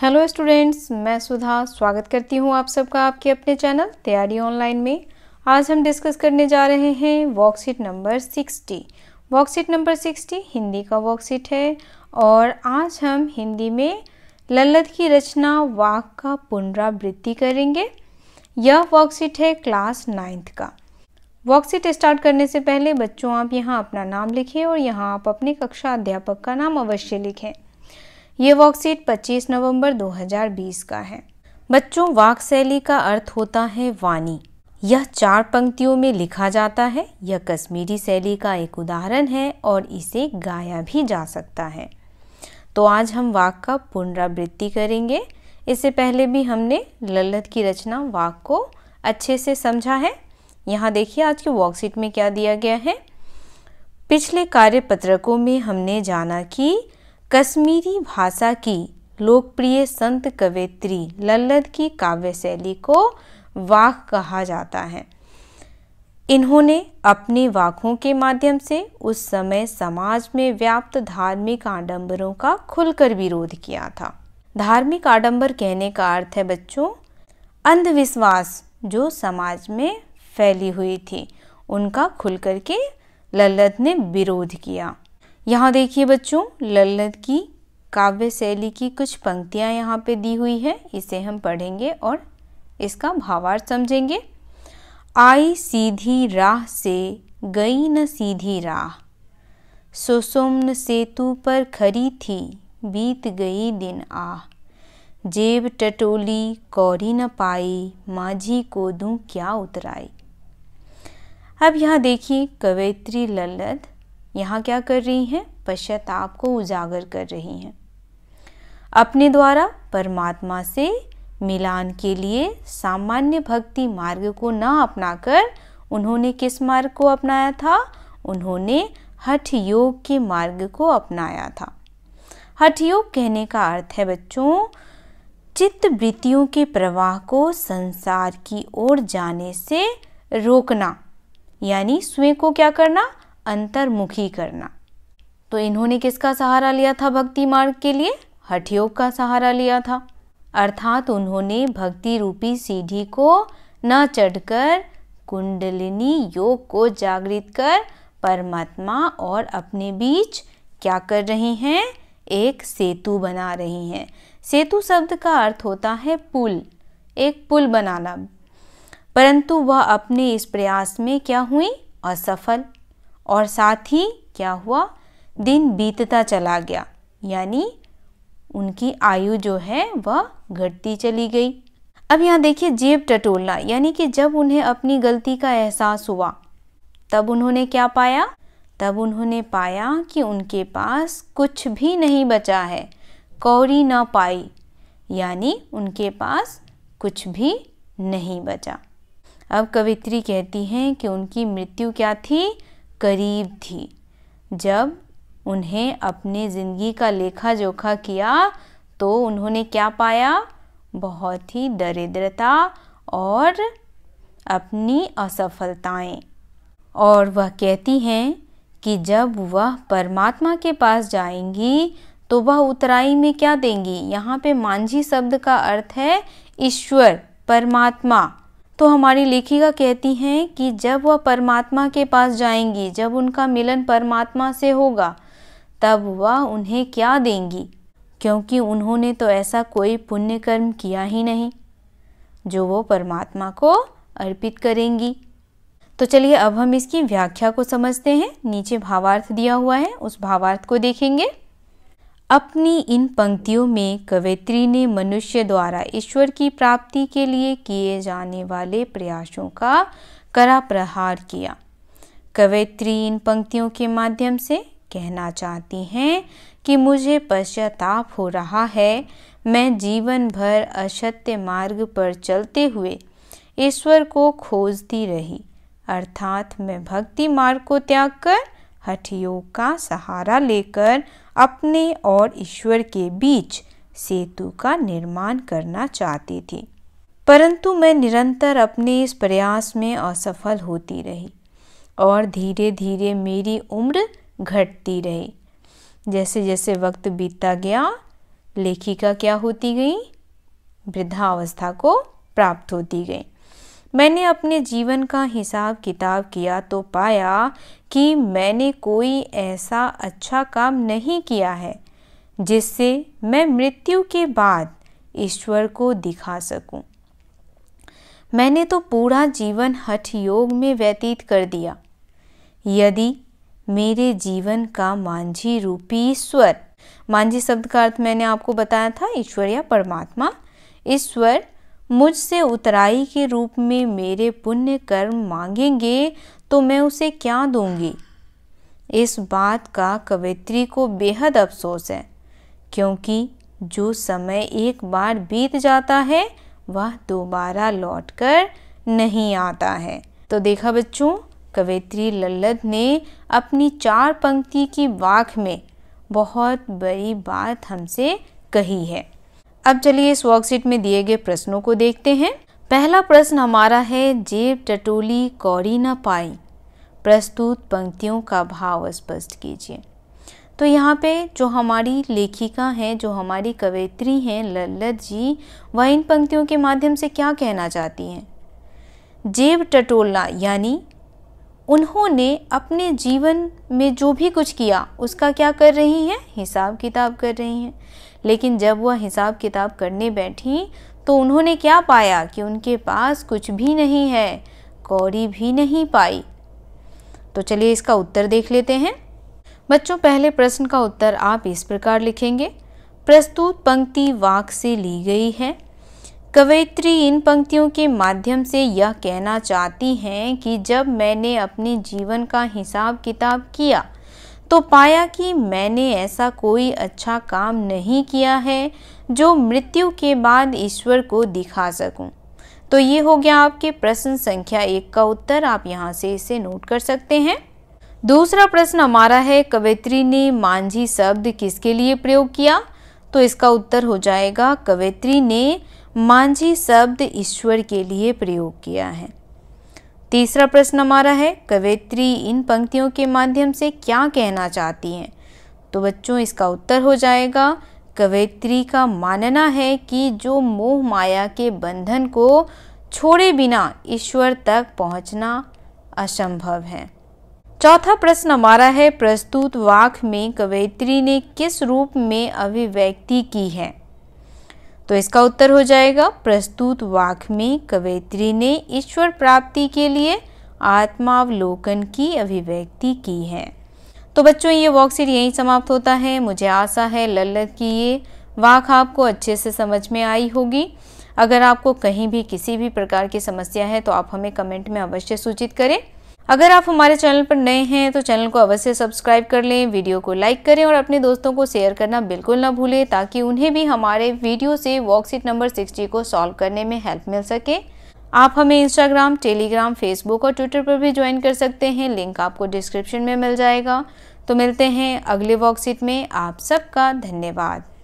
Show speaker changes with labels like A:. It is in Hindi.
A: हेलो स्टूडेंट्स मैं सुधा स्वागत करती हूँ आप सबका आपके अपने चैनल तैयारी ऑनलाइन में आज हम डिस्कस करने जा रहे हैं worksheet number sixty worksheet number sixty Hindi का वर्कशीट है और आज हम हिंदी में ललित की रचना वाक का पुनरावृत्ति करेंगे यह वर्कशीट है क्लास नाइन्थ का वर्कशीट स्टार्ट करने से पहले बच्चों आप यहाँ अपना नाम लिखें और यहाँ आप अपने कक्षा अध्यापक का नाम अवश्य लिखें ये वर्कशीट 25 नवंबर 2020 का है बच्चों वाक शैली का अर्थ होता है वाणी यह चार पंक्तियों में लिखा जाता है यह कश्मीरी शैली का एक उदाहरण है और इसे गाया भी जा सकता है तो आज हम वाक का पुनरावृत्ति करेंगे इससे पहले भी हमने ललित की रचना वाक को अच्छे से समझा है यहाँ देखिए आज के वॉकसीट में क्या दिया गया है पिछले कार्य पत्रकों में हमने जाना कि कश्मीरी भाषा की लोकप्रिय संत कवित्री लल्लद की काव्य शैली को वाक कहा जाता है इन्होंने अपने वाकों के माध्यम से उस समय समाज में व्याप्त धार्मिक आडंबरों का खुलकर विरोध किया था धार्मिक आडंबर कहने का अर्थ है बच्चों अंधविश्वास जो समाज में फैली हुई थी उनका खुलकर के ललत ने विरोध किया यहाँ देखिए बच्चों ललित की काव्य शैली की कुछ पंक्तियाँ यहाँ पे दी हुई है इसे हम पढ़ेंगे और इसका भावार्थ समझेंगे आई सीधी राह से गई न सीधी राह सुसुम्न सेतु पर खरी थी बीत गई दिन आह जेब टटोली कौरी न पाई माझी को दूँ क्या उतराई अब यहाँ देखिए कवयित्री ललित यहाँ क्या कर रही हैं पश्चाताप को उजागर कर रही हैं अपने द्वारा परमात्मा से मिलान के लिए सामान्य भक्ति मार्ग को न अपनाकर उन्होंने किस मार्ग को अपनाया था उन्होंने हठ योग के मार्ग को अपनाया था हठ योग कहने का अर्थ है बच्चों चित्त वृत्तियों के प्रवाह को संसार की ओर जाने से रोकना यानी स्वयं को क्या करना अंतर्मुखी करना तो इन्होंने किसका सहारा लिया था भक्ति मार्ग के लिए हठयोग का सहारा लिया था अर्थात उन्होंने भक्ति रूपी सीढ़ी को न चढ़कर कुंडलिनी योग को जागृत कर परमात्मा और अपने बीच क्या कर रही हैं एक सेतु बना रही हैं सेतु शब्द का अर्थ होता है पुल एक पुल बनाना परंतु वह अपने इस प्रयास में क्या हुई असफल और साथ ही क्या हुआ दिन बीतता चला गया यानी उनकी आयु जो है वह घटती चली गई अब यहाँ देखिए जेब टटोलना यानी कि जब उन्हें अपनी गलती का एहसास हुआ तब उन्होंने क्या पाया तब उन्होंने पाया कि उनके पास कुछ भी नहीं बचा है कौड़ी ना पाई यानी उनके पास कुछ भी नहीं बचा अब कवित्री कहती हैं कि उनकी मृत्यु क्या थी करीब थी जब उन्हें अपने ज़िंदगी का लेखा जोखा किया तो उन्होंने क्या पाया बहुत ही दरिद्रता और अपनी असफलताएं और वह कहती हैं कि जब वह परमात्मा के पास जाएंगी तो वह उतराई में क्या देंगी यहाँ पे मांझी शब्द का अर्थ है ईश्वर परमात्मा तो हमारी लेखिका कहती हैं कि जब वह परमात्मा के पास जाएंगी जब उनका मिलन परमात्मा से होगा तब वह उन्हें क्या देंगी क्योंकि उन्होंने तो ऐसा कोई पुण्य कर्म किया ही नहीं जो वो परमात्मा को अर्पित करेंगी तो चलिए अब हम इसकी व्याख्या को समझते हैं नीचे भावार्थ दिया हुआ है उस भावार्थ को देखेंगे अपनी इन पंक्तियों में कवयत्री ने मनुष्य द्वारा ईश्वर की प्राप्ति के लिए किए जाने वाले प्रयासों का करा प्रहार किया कवयत्री इन पंक्तियों के माध्यम से कहना चाहती हैं कि मुझे पश्चाताप हो रहा है मैं जीवन भर असत्य मार्ग पर चलते हुए ईश्वर को खोजती रही अर्थात मैं भक्ति मार्ग को त्याग कर हठियों का सहारा लेकर अपने और ईश्वर के बीच सेतु का निर्माण करना चाहती थी परंतु मैं निरंतर अपने इस प्रयास में असफल होती रही और धीरे धीरे मेरी उम्र घटती रही जैसे जैसे वक्त बीतता गया लेखिका क्या होती गई वृद्धावस्था को प्राप्त होती गई मैंने अपने जीवन का हिसाब किताब किया तो पाया कि मैंने कोई ऐसा अच्छा काम नहीं किया है जिससे मैं मृत्यु के बाद ईश्वर को दिखा सकूं। मैंने तो पूरा जीवन हठ योग में व्यतीत कर दिया यदि मेरे जीवन का मांझी रूपी ईश्वर मांझी शब्द का अर्थ मैंने आपको बताया था ईश्वर या परमात्मा ईश्वर मुझसे उतराई के रूप में मेरे पुण्य कर्म मांगेंगे तो मैं उसे क्या दूंगी इस बात का कवित्री को बेहद अफसोस है क्योंकि जो समय एक बार बीत जाता है वह दोबारा लौटकर नहीं आता है तो देखा बच्चों कवित्री लल्लत ने अपनी चार पंक्ति की वाक में बहुत बड़ी बात हमसे कही है अब चलिए इस वर्कशीट में दिए गए प्रश्नों को देखते हैं पहला प्रश्न हमारा है जेब टटोली कौड़ी न पाई प्रस्तुत पंक्तियों का भाव स्पष्ट कीजिए तो यहाँ पे जो हमारी लेखिका हैं जो हमारी कवयित्री हैं ललित जी वह इन पंक्तियों के माध्यम से क्या कहना चाहती हैं जेब टटोलना यानी उन्होंने अपने जीवन में जो भी कुछ किया उसका क्या कर रही हैं हिसाब किताब कर रही हैं लेकिन जब वह हिसाब किताब करने बैठी तो उन्होंने क्या पाया कि उनके पास कुछ भी नहीं है कौड़ी भी नहीं पाई तो चलिए इसका उत्तर देख लेते हैं बच्चों पहले प्रश्न का उत्तर आप इस प्रकार लिखेंगे प्रस्तुत पंक्ति वाक से ली गई है कवयित्री इन पंक्तियों के माध्यम से यह कहना चाहती हैं कि जब मैंने अपने जीवन का हिसाब किताब किया तो पाया कि मैंने ऐसा कोई अच्छा काम नहीं किया है जो मृत्यु के बाद ईश्वर को दिखा सकूं। तो ये हो गया आपके प्रश्न संख्या एक का उत्तर आप यहाँ से इसे नोट कर सकते हैं दूसरा प्रश्न हमारा है कवित्री ने मांझी शब्द किसके लिए प्रयोग किया तो इसका उत्तर हो जाएगा कवित्री ने मांझी शब्द ईश्वर के लिए प्रयोग किया है तीसरा प्रश्न हमारा है कवयत्री इन पंक्तियों के माध्यम से क्या कहना चाहती हैं तो बच्चों इसका उत्तर हो जाएगा कवयत्री का मानना है कि जो मोह माया के बंधन को छोड़े बिना ईश्वर तक पहुंचना असंभव है चौथा प्रश्न हमारा है प्रस्तुत वाक में कवयत्री ने किस रूप में अभिव्यक्ति की है तो इसका उत्तर हो जाएगा प्रस्तुत वाक में कवयित्री ने ईश्वर प्राप्ति के लिए आत्मावलोकन की अभिव्यक्ति की है तो बच्चों ये वॉक सीट यहीं समाप्त होता है मुझे आशा है ललित की ये वाक आपको अच्छे से समझ में आई होगी अगर आपको कहीं भी किसी भी प्रकार की समस्या है तो आप हमें कमेंट में अवश्य सूचित करें अगर आप हमारे चैनल पर नए हैं तो चैनल को अवश्य सब्सक्राइब कर लें वीडियो को लाइक करें और अपने दोस्तों को शेयर करना बिल्कुल ना भूलें ताकि उन्हें भी हमारे वीडियो से वर्कशीट नंबर सिक्सटी को सॉल्व करने में हेल्प मिल सके आप हमें इंस्टाग्राम टेलीग्राम फेसबुक और ट्विटर पर भी ज्वाइन कर सकते हैं लिंक आपको डिस्क्रिप्शन में मिल जाएगा तो मिलते हैं अगले वर्कशीट में आप सबका धन्यवाद